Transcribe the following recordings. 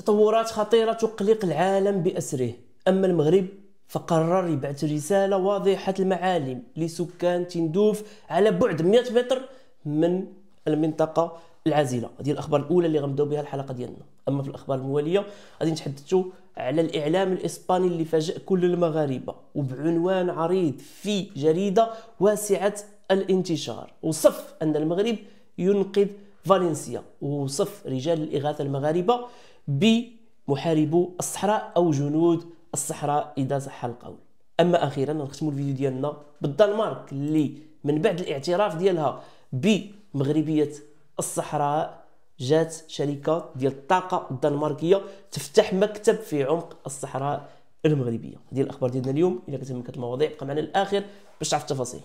تطورات خطيرة تقلق العالم بأسره أما المغرب فقرر يبعث رسالة واضحة المعالم لسكان تندوف على بعد 100 متر من المنطقة العازلة هذه الأخبار الأولى اللي غنبداو بها الحلقة ديالنا أما في الأخبار الموالية غادي نتحدثوا على الإعلام الإسباني اللي فاجأ كل المغاربة وبعنوان عريض في جريدة واسعة الانتشار وصف أن المغرب ينقذ فالنسيا ووصف رجال الإغاثة المغاربة بمحاربو الصحراء أو جنود الصحراء إذا صح القول أما أخيرا نختموا الفيديو ديالنا بالدنمارك اللي من بعد الاعتراف ديالها بمغربية الصحراء جات شركة ديال الطاقة الدنماركية تفتح مكتب في عمق الصحراء المغربية هذه الأخبار ديالنا اليوم الى كتهمك المواضيع بقى معنا للآخر باش تعرف التفاصيل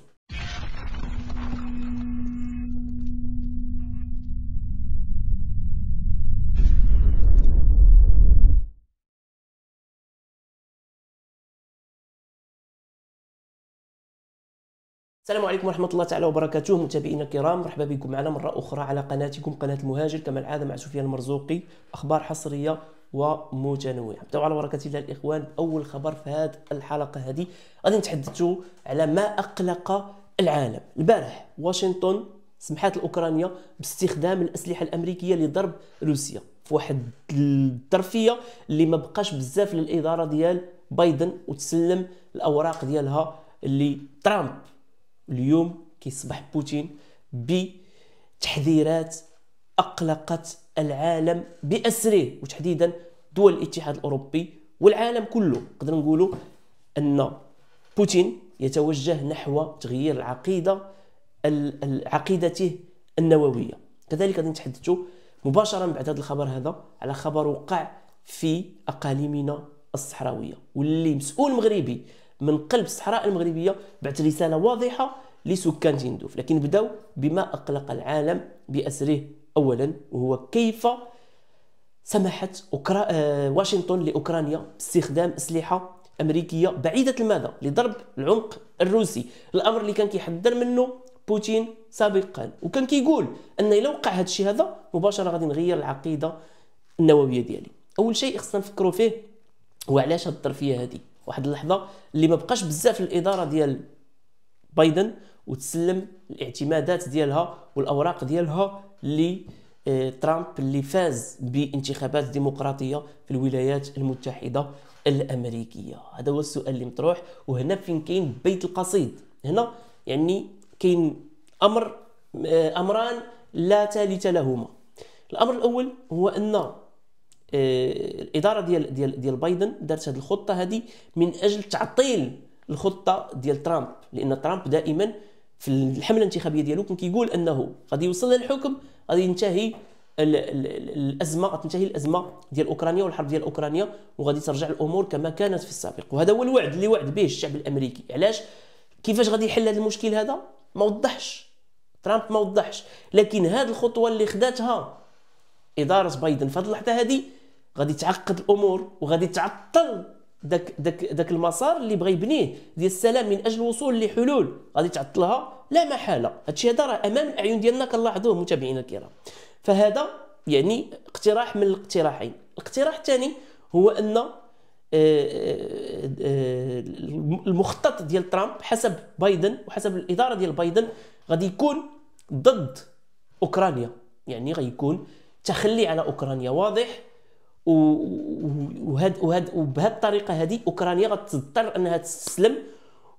السلام عليكم ورحمة الله تعالى وبركاته متابعينا الكرام مرحبا بكم معنا مرة أخرى على قناتكم قناة المهاجر كما العادة مع سفيان المرزوقي أخبار حصرية ومتنوعة نبداو على بركة الله الإخوان أول خبر في هذه الحلقة هذه غادي نتحدثوا على ما أقلق العالم البارح واشنطن سمحت لأوكرانيا باستخدام الأسلحة الأمريكية لضرب روسيا في واحد الظرفية اللي ما بقاش بزاف للإدارة ديال بايدن وتسلم الأوراق ديالها لترامب اليوم كيصبح بوتين بتحذيرات أقلقت العالم بأسره وتحديدا دول الاتحاد الأوروبي والعالم كله نقدر نقولوا أن بوتين يتوجه نحو تغيير العقيدة عقيدته النووية كذلك غادي نتحدثوا مباشرة بعد هذا الخبر هذا على خبر وقع في أقاليمنا الصحراوية واللي مسؤول مغربي من قلب الصحراء المغربيه بعث رساله واضحه لسكان تندوف لكن بداو بما اقلق العالم باسره اولا وهو كيف سمحت أكرا... آه، واشنطن لاوكرانيا باستخدام اسلحه امريكيه بعيده المدى لضرب العمق الروسي الامر اللي كان كيحذر منه بوتين سابقا وكان كيقول ان الا وقع هذا الشيء هذا مباشره غادي نغير العقيده النوويه ديالي اول شيء خصنا نفكروا فيه هو علاش هاد الظرفيه هذه واحد اللحظه اللي ما بقاش بزاف الاداره ديال بايدن وتسلم الاعتمادات ديالها والاوراق ديالها لترامب آه، اللي فاز بانتخابات ديمقراطيه في الولايات المتحده الامريكيه هذا هو السؤال اللي مطروح وهنا فين كاين بيت القصيد هنا يعني كاين امر آه، امران لا ثالث لهما الامر الاول هو ان آه، الاداره ديال ديال ديال بايدن دارت هذه الخطه هذه من اجل تعطيل الخطه ديال ترامب لان ترامب دائما في الحمله الانتخابيه ديالو كان كيقول انه غادي يوصل للحكم غادي ينتهي الازمه غتنتهي الازمه ديال اوكرانيا والحرب ديال اوكرانيا وغادي ترجع الامور كما كانت في السابق وهذا هو الوعد اللي وعد به الشعب الامريكي علاش كيفاش غادي يحل هذا المشكل هذا ما وضحش ترامب ما وضحش لكن هذه الخطوه اللي خداتها اداره بايدن في هذه اللحظه هذه غادي تعقد الامور وغادي تعطل داك داك داك المسار اللي بغى يبنيه ديال السلام من اجل الوصول لحلول غادي تعطلها لا محاله هادشي هذا راه امام الاعين ديالنا كنلاحظوه متابعينا الكرام فهذا يعني اقتراح من الاقتراحين الاقتراح الثاني هو ان آه، آه، آه، المخطط ديال ترامب حسب بايدن وحسب الاداره ديال بايدن غادي يكون ضد اوكرانيا يعني غيكون تخلي على اوكرانيا واضح وهاد وهاد وبهاد الطريقه هذه اوكرانيا غتضطر انها تستسلم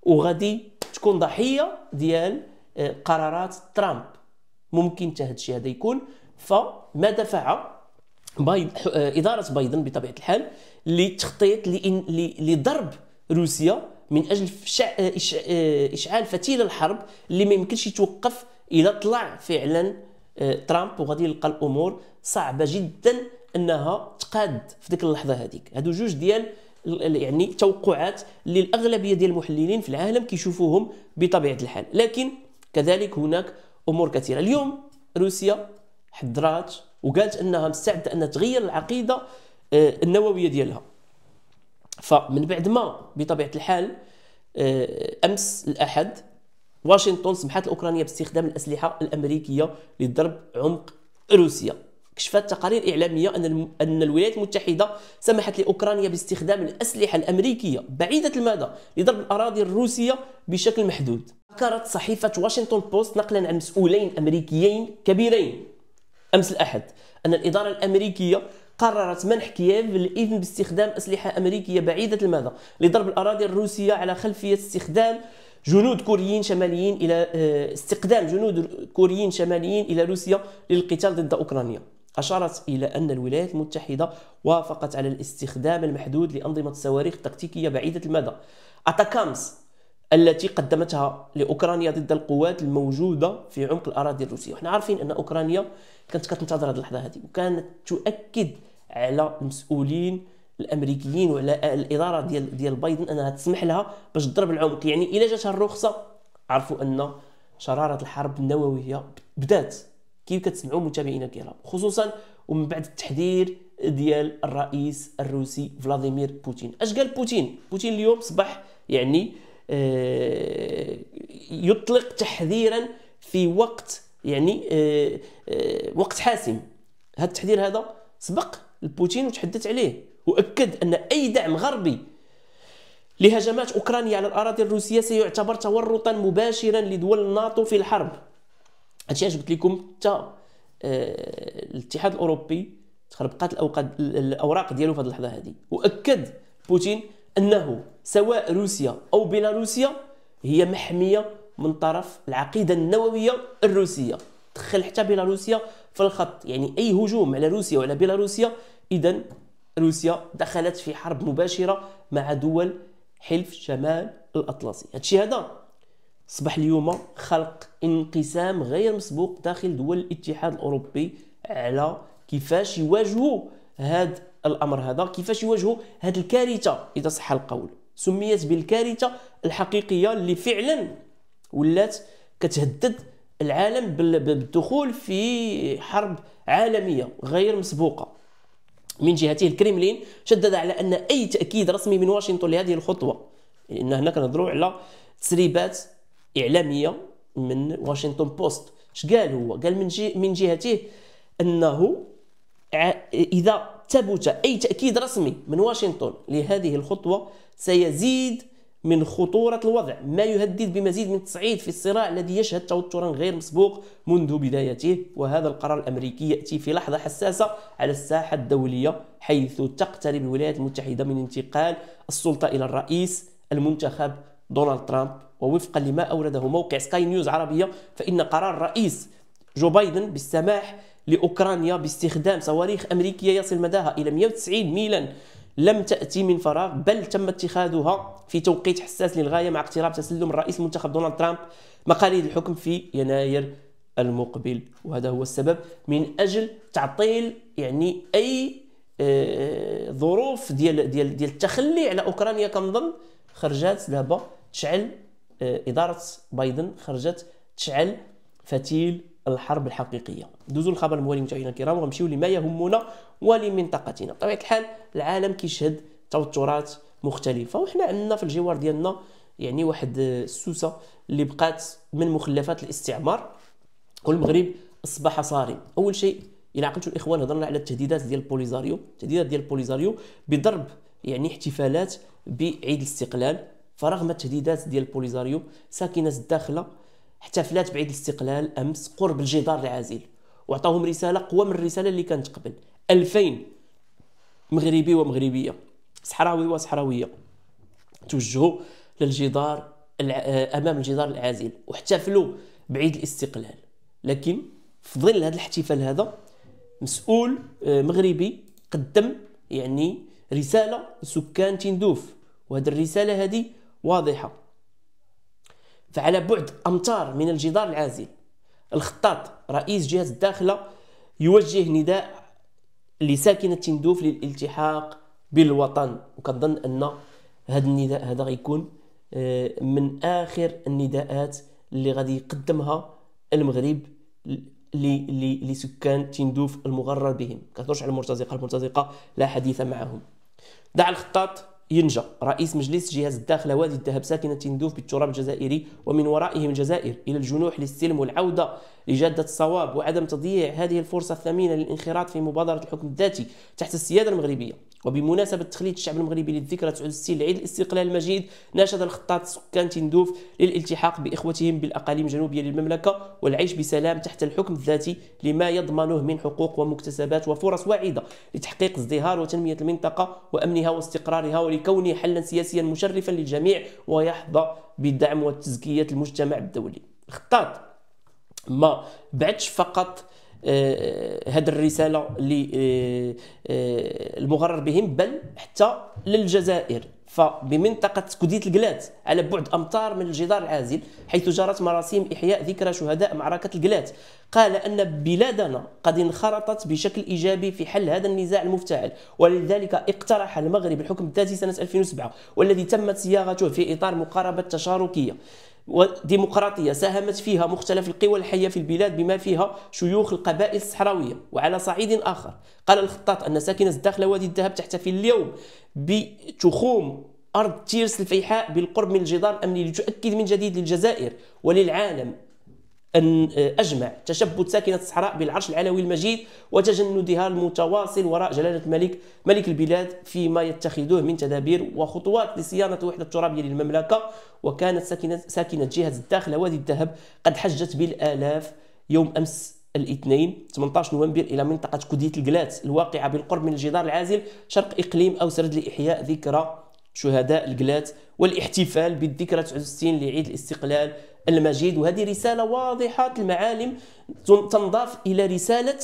وغادي تكون ضحيه ديال آه، قرارات ترامب ممكن حتى هذا الشيء هذا يكون فماذا فعل آه، اداره بايدن بطبيعه الحال لتخطيط لضرب روسيا من اجل آه، اشعال فتيل الحرب اللي ما يمكنش يتوقف اذا طلع فعلا ترامب وغادي يلقى الامور صعبه جدا انها تقاد في ديك اللحظه هذيك هادو جوج ديال يعني التوقعات اللي الاغلبيه ديال المحللين في العالم كيشوفوهم بطبيعه الحال لكن كذلك هناك امور كثيره اليوم روسيا حضرات وقالت انها مستعده ان تغير العقيده آه، النوويه ديالها فمن بعد ما بطبيعه الحال آه، امس الاحد واشنطن سمحت لاوكرانيا باستخدام الاسلحه الامريكيه لضرب عمق روسيا كشفت تقارير إعلامية أن أن الولايات المتحدة سمحت لأوكرانيا باستخدام الأسلحة الأمريكية بعيدة المدى لضرب الأراضي الروسية بشكل محدود ذكرت صحيفة واشنطن بوست نقلا عن مسؤولين أمريكيين كبيرين أمس الأحد أن الإدارة الأمريكية قررت منح كييف الإذن باستخدام أسلحة أمريكية بعيدة المدى لضرب الأراضي الروسية على خلفية استخدام جنود كوريين شماليين إلى آه، استقدام جنود كوريين شماليين إلى روسيا للقتال ضد أوكرانيا أشارت إلى أن الولايات المتحدة وافقت على الاستخدام المحدود لأنظمة الصواريخ التكتيكية بعيدة المدى أتاكامس التي قدمتها لاوكرانيا ضد القوات الموجوده في عمق الاراضي الروسيه وحنا عارفين ان اوكرانيا كانت كتنتظر هذه اللحظه هذه وكانت تؤكد على المسؤولين الامريكيين وعلى الاداره ديال ديال بايدن انها تسمح لها باش تضرب العمق يعني الا جاتها الرخصه عرفوا ان شراره الحرب النوويه بدات كيف كتسمعوا متابعينا الكرام خصوصا ومن بعد التحذير ديال الرئيس الروسي فلاديمير بوتين اش قال بوتين بوتين اليوم صبح يعني آه، يطلق تحذيرا في وقت يعني آه، آه، وقت حاسم هذا التحذير هذا سبق لبوتين وتحدث عليه واكد ان اي دعم غربي لهجمات اوكرانيا على الاراضي الروسيه سيعتبر تورطا مباشرا لدول الناتو في الحرب هادشي علاش قلت لكم حتى آه، الاتحاد الاوروبي تخربقات الاوقات الاوراق ديالو في هذه اللحظه هذه واكد بوتين انه سواء روسيا او بيلاروسيا هي محميه من طرف العقيده النوويه الروسيه دخل حتى بيلاروسيا في الخط يعني اي هجوم على روسيا وعلى بيلاروسيا اذا روسيا دخلت في حرب مباشره مع دول حلف شمال الاطلسي هادشي هذا صبح اليوم خلق انقسام غير مسبوق داخل دول الاتحاد الاوروبي على كيفاش يواجهوا هذا الامر هذا كيفاش يواجهوا هذه الكارثه اذا صح القول سميت بالكارثه الحقيقيه اللي فعلا ولات كتهدد العالم بالدخول في حرب عالميه غير مسبوقه من جهته الكريملين شدد على ان اي تاكيد رسمي من واشنطن لهذه الخطوه لان هنا كنهضروا على تسريبات اعلاميه من واشنطن بوست اش قال هو قال من جي من جهته انه اذا ثبت اي تاكيد رسمي من واشنطن لهذه الخطوه سيزيد من خطورة الوضع ما يهدد بمزيد من التصعيد في الصراع الذي يشهد توترا غير مسبوق منذ بدايته وهذا القرار الأمريكي يأتي في لحظة حساسة على الساحة الدولية حيث تقترب الولايات المتحدة من انتقال السلطة إلى الرئيس المنتخب دونالد ترامب ووفقا لما أورده موقع سكاي نيوز عربية فإن قرار الرئيس جو بايدن بالسماح لأوكرانيا باستخدام صواريخ أمريكية يصل مداها إلى 190 ميلا لم تأتي من فراغ بل تم اتخاذها في توقيت حساس للغاية مع اقتراب تسلم الرئيس المنتخب دونالد ترامب مقاليد الحكم في يناير المقبل وهذا هو السبب من أجل تعطيل يعني أي آه، ظروف ديال ديال ديال التخلي على اوكرانيا كنظن خرجات دابا تشعل آه، اداره بايدن خرجت تشعل فتيل الحرب الحقيقيه دوزوا الخبر الموالي متابعينا الكرام وغنمشيو لما يهمنا ولمنطقتنا بطبيعه الحال العالم كيشهد توترات مختلفه وحنا عندنا في الجوار ديالنا يعني واحد السوسه اللي بقات من مخلفات الاستعمار والمغرب اصبح صارم اول شيء الى عقلتوا الاخوان هضرنا على التهديدات ديال البوليزاريو التهديدات ديال البوليزاريو بضرب يعني احتفالات بعيد الاستقلال فرغم التهديدات ديال بوليزاريو ساكنه الداخله احتفلات بعيد الاستقلال امس قرب الجدار العازل وعطاهم رساله قوى من الرساله اللي كانت قبل 2000 مغربي ومغربيه صحراوي وصحراويه توجهوا للجدار امام الجدار العازل واحتفلوا بعيد الاستقلال لكن في ظل هذا الاحتفال هذا مسؤول آه، مغربي قدم يعني رساله لسكان تندوف وهذه الرساله هذه واضحة فعلى بعد أمتار من الجدار العازل الخطاط رئيس جهة الداخلة يوجه نداء لساكنة تندوف للالتحاق بالوطن وكنظن أن هذا النداء هذا غيكون آه، من آخر النداءات اللي غادي يقدمها المغرب لسكان تندوف المغرر بهم كنهضرش على المرتزقة المرتزقة لا حديث معهم دع الخطاط ينجا رئيس مجلس جهاز الداخل وادي الذهب ساكنة تندوف بالتراب الجزائري ومن ورائهم الجزائر إلى الجنوح للسلم والعودة لجادة الصواب وعدم تضييع هذه الفرصة الثمينة للانخراط في مبادرة الحكم الذاتي تحت السيادة المغربية وبمناسبة تخليد الشعب المغربي للذكرى 69 لعيد الاستقلال المجيد ناشد الخطاط سكان تندوف للالتحاق بإخوتهم بالأقاليم الجنوبية للمملكة والعيش بسلام تحت الحكم الذاتي لما يضمنه من حقوق ومكتسبات وفرص واعدة لتحقيق ازدهار وتنمية المنطقة وأمنها واستقرارها ولكونه حلا سياسيا مشرفا للجميع ويحظى بدعم وتزكية المجتمع الدولي الخطاط ما بعدش فقط هذه آه، الرساله اللي آه، آه، المغرر بهم بل حتى للجزائر فبمنطقة كودية القلات على بعد أمتار من الجدار العازل حيث جرت مراسيم إحياء ذكرى شهداء معركة القلات قال أن بلادنا قد انخرطت بشكل إيجابي في حل هذا النزاع المفتعل ولذلك اقترح المغرب الحكم الذاتي سنة 2007 والذي تمت صياغته في إطار مقاربة تشاركية وديمقراطية ساهمت فيها مختلف القوى الحية في البلاد بما فيها شيوخ القبائل الصحراوية وعلى صعيد آخر قال الخطاط أن ساكنة الداخلة وادي الذهب تحتفل اليوم بتخوم أرض تيرس الفيحاء بالقرب من الجدار الأمني لتؤكد من جديد للجزائر وللعالم أن آه، أجمع تشبث ساكنة الصحراء بالعرش العلوي المجيد وتجندها المتواصل وراء جلالة الملك ملك البلاد فيما يتخذوه من تدابير وخطوات لصيانة الوحدة الترابية للمملكة وكانت ساكنة, ساكنة جهة الداخل وادي الذهب قد حجت بالآلاف يوم أمس الاثنين 18 نوفمبر الى منطقه كوديه الجلات الواقعه بالقرب من الجدار العازل شرق اقليم اوسرد لاحياء ذكرى شهداء الكلات والاحتفال بالذكرى 69 لعيد الاستقلال المجيد وهذه رسالة واضحة المعالم تنضاف إلى رسالة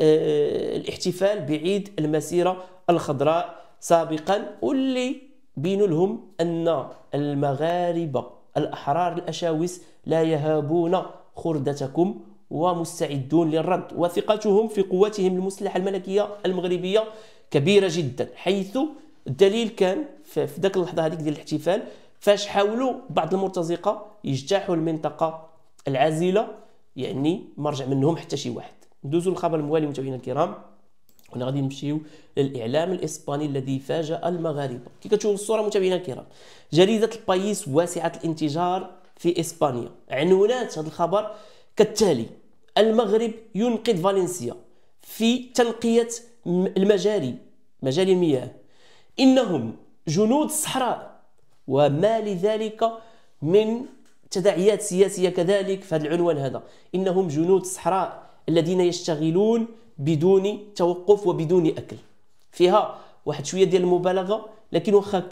آه، الاحتفال بعيد المسيرة الخضراء سابقا واللي بينوا لهم أن المغاربة الأحرار الأشاوس لا يهابون خردتكم ومستعدون للرد وثقتهم في قوتهم المسلحة الملكية المغربية كبيرة جدا حيث الدليل كان في ذاك اللحظه هذيك ديال الاحتفال فاش حاولوا بعض المرتزقه يجتاحوا المنطقه العازله يعني ما رجع منهم حتى شي واحد ندوزوا للخبر الموالي متابعينا الكرام هنا غادي نمشيو للاعلام الاسباني الذي فاجأ المغاربه كي كتشوفوا الصوره متابعينا الكرام جريده البايس واسعه الانتشار في اسبانيا عنونات هذا الخبر كالتالي المغرب ينقذ فالنسيا في تنقيه المجاري مجاري المياه إنهم جنود الصحراء وما لذلك من تداعيات سياسية كذلك في هذا العنوان هذا إنهم جنود الصحراء الذين يشتغلون بدون توقف وبدون أكل فيها واحد شوية ديال المبالغة لكن واخا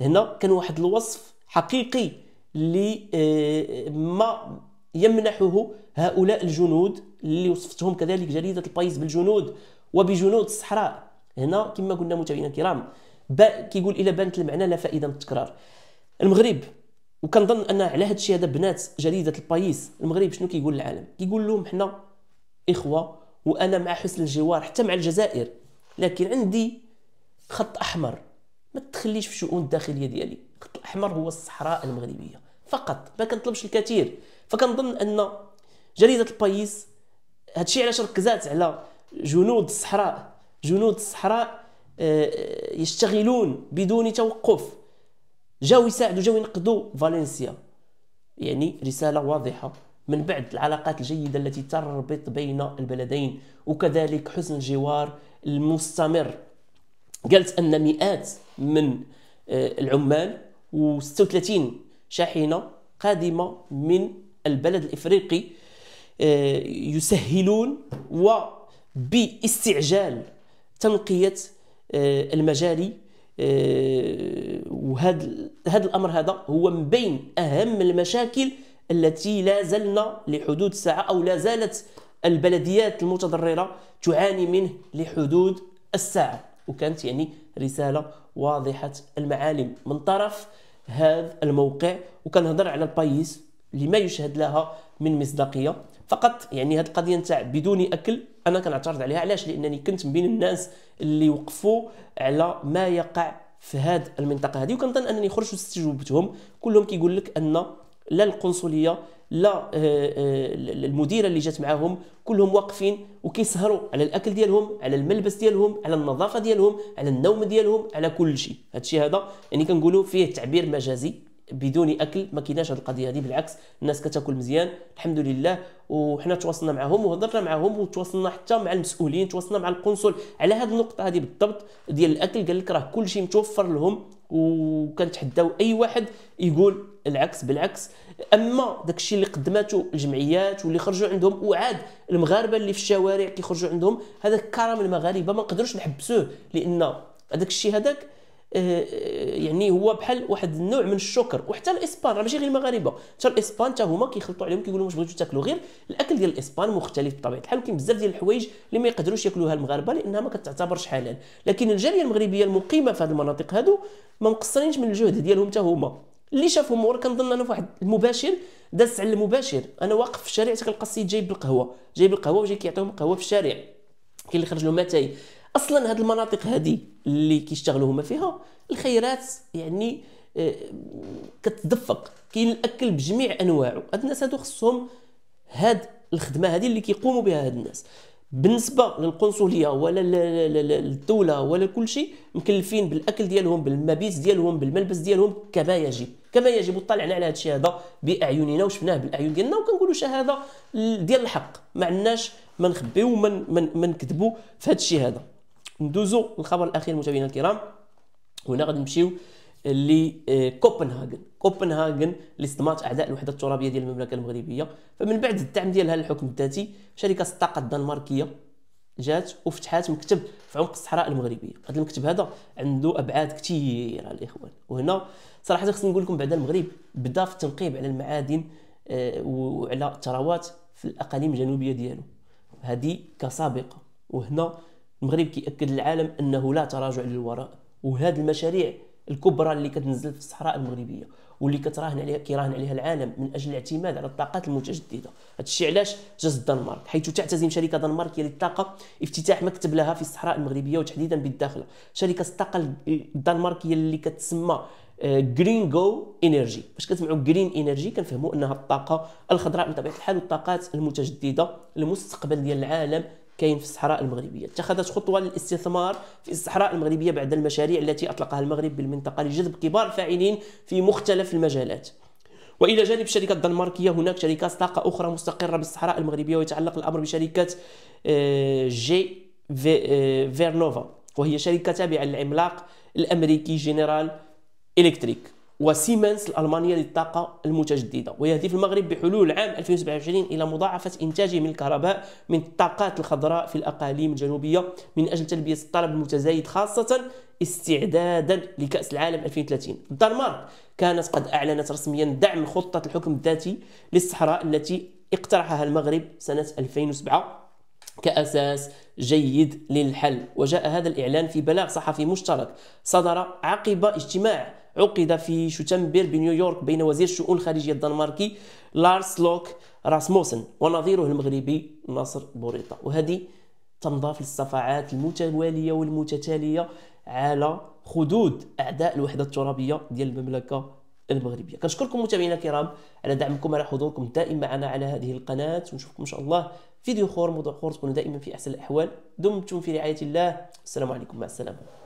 هنا كان واحد الوصف حقيقي لما آه، يمنحه هؤلاء الجنود اللي وصفتهم كذلك جريدة البايس بالجنود وبجنود الصحراء هنا كما قلنا متابعينا الكرام كيقول الى بانت المعنى لا فائده من التكرار المغرب وكنظن ان على هذا الشيء هذا بنات جريده البايس المغرب شنو كيقول للعالم كيقول لهم حنا اخوه وانا مع حسن الجوار حتى مع الجزائر لكن عندي خط احمر ما تخليش في الشؤون الداخليه ديالي خط الاحمر هو الصحراء المغربيه فقط ما كنطلبش الكثير فكنظن ان جريده البايس هادشي علاش ركزات على جنود الصحراء جنود الصحراء آه، آه، يشتغلون بدون توقف جاو يساعدوا جاو ينقذوا فالنسيا يعني رسالة واضحة من بعد العلاقات الجيدة التي تربط بين البلدين وكذلك حسن الجوار المستمر قالت أن مئات من آه، العمال و36 شاحنة قادمة من البلد الإفريقي يسهلون وباستعجال تنقيه آه، المجاري آه، وهذا الامر هذا هو من بين اهم المشاكل التي لا زلنا لحدود الساعه او لا زالت البلديات المتضرره تعاني منه لحدود الساعه وكانت يعني رساله واضحه المعالم من طرف هذا الموقع وكنهضر على البايس لما يشهد لها من مصداقيه فقط يعني هذه القضيه نتاع بدون اكل انا كنعترض عليها علاش لانني كنت من بين الناس اللي وقفوا على ما يقع في هذه المنطقه هذه وكنظن انني خرجت استجوبتهم كلهم كيقول لك ان لا القنصليه لا آه، آه، المديره اللي جات معاهم كلهم واقفين وكيسهروا على الاكل ديالهم على الملبس ديالهم على النظافه ديالهم على النوم ديالهم على كل شيء هذا الشيء هذا يعني كنقولوا فيه تعبير مجازي بدون اكل ما كيناش هذه القضيه هذه بالعكس الناس كتاكل مزيان الحمد لله وحنا تواصلنا معهم وهضرنا معهم وتواصلنا حتى مع المسؤولين تواصلنا مع القنصل على هذه النقطه هذه بالضبط ديال الاكل قال لك راه كل شيء متوفر لهم وكنتحداو اي واحد يقول العكس بالعكس اما داك الشيء اللي قدمته الجمعيات واللي خرجوا عندهم وعاد المغاربه اللي في الشوارع كيخرجوا عندهم هذا كرم المغاربه ما نقدروش نحبسوه لان هذاك الشيء هذاك آه، آه، يعني هو بحال واحد النوع من الشكر وحتى الاسبان راه ماشي غير المغاربه حتى الاسبان حتى هما كيخلطوا عليهم كيقولوا واش بغيتوا تاكلوا غير الاكل ديال الاسبان مختلف بطبيعه الحال وكاين بزاف ديال الحوايج اللي ما يقدروش ياكلوها المغاربه لانها ما كتعتبرش حلال لكن الجاليه المغربيه المقيمه في هذه المناطق هادو ما مقصرينش من الجهد ديالهم حتى هما اللي شافهم ورا كنظن انا فواحد المباشر داس على المباشر انا واقف في الشارع تلقى السيد جايب القهوه جايب القهوه وجاي كيعطيهم القهوه في الشارع كاين اللي خرج لهم 200 اصلا هاد المناطق هذه اللي كيشتغلوا هما فيها الخيرات يعني آه، كتدفق كاين الاكل بجميع انواعه هاد الناس هادو خصهم هاد الخدمه هذه اللي كيقوموا بها هاد الناس بالنسبه للقنصليه ولا للدوله ولا كل شيء مكلفين بالاكل ديالهم بالمبيت ديالهم بالملبس ديالهم كما يجب كما يجب وطلعنا على هذا الشيء هذا باعيننا وشفناه بالاعين ديالنا وكنقولوا شهاده ديال الحق ما عندناش ما نخبيو وما نكذبوا في هذا الشيء هذا ندوزو للخبر الاخير متابعينا الكرام هنا غادي نمشيو لكوبنهاغن آه، كوبنهاغن لاستماط اعداء الوحده الترابيه ديال المملكه المغربيه فمن بعد الدعم ديالها للحكم الذاتي شركه الطاقه الدنماركيه جات وفتحات مكتب في عمق الصحراء المغربيه هذا المكتب هذا عنده ابعاد كثيره الاخوان وهنا صراحه خصني نقول لكم بعد المغرب بدا في التنقيب على المعادن آه، وعلى الثروات في الاقاليم الجنوبيه ديالو هذه كسابقه وهنا المغرب كيأكد للعالم أنه لا تراجع للوراء وهذه المشاريع الكبرى اللي كتنزل في الصحراء المغربيه واللي كتراهن عليها كيراهن عليها العالم من اجل الاعتماد على الطاقات المتجدده هادشي علاش جاز الدنمارك حيث تعتزم شركه دنماركيه للطاقه افتتاح مكتب لها في الصحراء المغربيه وتحديدا بالداخل شركه الطاقه الدنماركيه اللي كتسمى جرين جو انرجي باش كتسمعوا جرين انرجي كنفهموا انها الطاقه الخضراء بطبيعه الحال والطاقات المتجدده المستقبل ديال العالم كاين في الصحراء المغربيه اتخذت خطوه للاستثمار في الصحراء المغربيه بعد المشاريع التي اطلقها المغرب بالمنطقه لجذب كبار الفاعلين في مختلف المجالات والى جانب الشركه الدنماركيه هناك شركات طاقه اخرى مستقره بالصحراء المغربيه ويتعلق الامر بشركه آه، جي آه، فيرنوفا وهي شركه تابعه للعملاق الامريكي جنرال الكتريك وسيمنز الألمانية للطاقة المتجددة ويهدف المغرب بحلول عام 2027 إلى مضاعفة إنتاجه من الكهرباء من الطاقات الخضراء في الأقاليم الجنوبية من أجل تلبية الطلب المتزايد خاصة استعدادا لكأس العالم 2030 الدنمارك كانت قد أعلنت رسميا دعم خطة الحكم الذاتي للصحراء التي اقترحها المغرب سنة 2007 كأساس جيد للحل وجاء هذا الإعلان في بلاغ صحفي مشترك صدر عقب اجتماع عقد في شتنبر بنيويورك بين وزير الشؤون الخارجية الدنماركي لارس لوك راسموسن ونظيره المغربي ناصر بوريطة وهذه تنضاف للصفعات المتوالية والمتتالية على خدود أعداء الوحدة الترابية ديال المملكة المغربيه كنشكركم متابعينا الكرام على دعمكم على حضوركم الدائم معنا على هذه القناه ونشوفكم ان شاء الله فيديو اخر موضوع اخر تكونوا دائما في احسن الاحوال دمتم في رعايه الله السلام عليكم مع السلامه